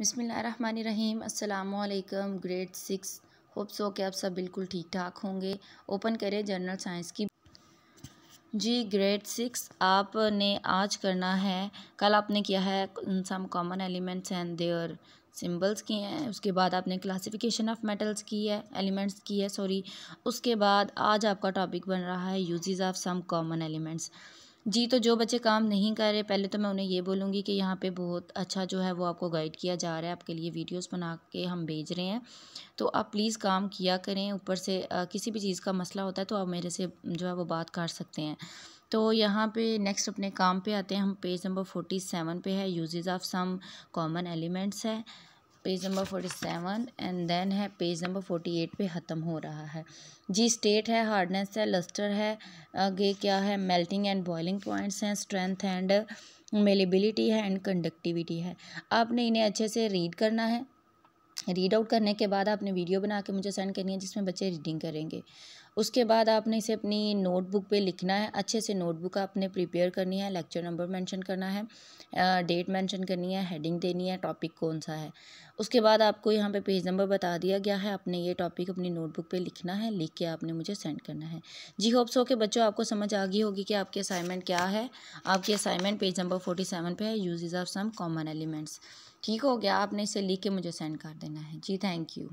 बिसमीम् अल्लाम grade six hope so कि आप सब बिल्कुल ठीक ठाक होंगे ओपन करें जनरल साइंस की जी ग्रेड सिक्स आपने आज करना है कल आपने किया है some common elements and their symbols किए हैं उसके बाद आपने क्लासिफिकेशन ऑफ मेटल्स की है एलिमेंट्स की है सॉरी उसके बाद आज आपका टॉपिक बन रहा है uses of some common elements जी तो जो बच्चे काम नहीं कर रहे पहले तो मैं उन्हें ये बोलूँगी कि यहाँ पे बहुत अच्छा जो है वो आपको गाइड किया जा रहा है आपके लिए वीडियोस बना के हम भेज रहे हैं तो आप प्लीज़ काम किया करें ऊपर से आ, किसी भी चीज़ का मसला होता है तो आप मेरे से जो है वो बात कर सकते हैं तो यहाँ पे नेक्स्ट अपने काम पे आते हैं हम पेज नंबर फोर्टी सेवन पे है uses of some common elements है page number forty seven and then है पेज नंबर फोर्टी एट पर ख़त्म हो रहा है जी स्टेट है हार्डनेस है लस्टर है आगे क्या है मेल्टिंग एंड बॉइलिंग पॉइंट्स हैं स्ट्रेंथ एंड मेलेबिलिटी है एंड कंडक्टिविटी है आपने इन्हें अच्छे से रीड करना है रीड आउट करने के बाद आपने वीडियो बना के मुझे सेंड करनी है जिसमें बच्चे रीडिंग करेंगे उसके बाद आपने इसे अपनी नोटबुक पे लिखना है अच्छे से नोटबुक आपने प्रिपेयर करनी है लेक्चर नंबर मेंशन करना है डेट मेंशन करनी है हेडिंग देनी है टॉपिक कौन सा है उसके बाद आपको यहाँ पे पेज नंबर बता दिया गया है आपने ये टॉपिक अपनी नोटबुक पे लिखना है लिख के आपने मुझे सेंड करना है जी होप्स हो के बच्चों आपको समझ आ गई होगी कि आपकी असाइनमेंट क्या है आपकी assignment page number forty seven पर है use of some common elements ठीक हो गया आपने इसे लिख के मुझे सेंड कर देना है जी थैंक यू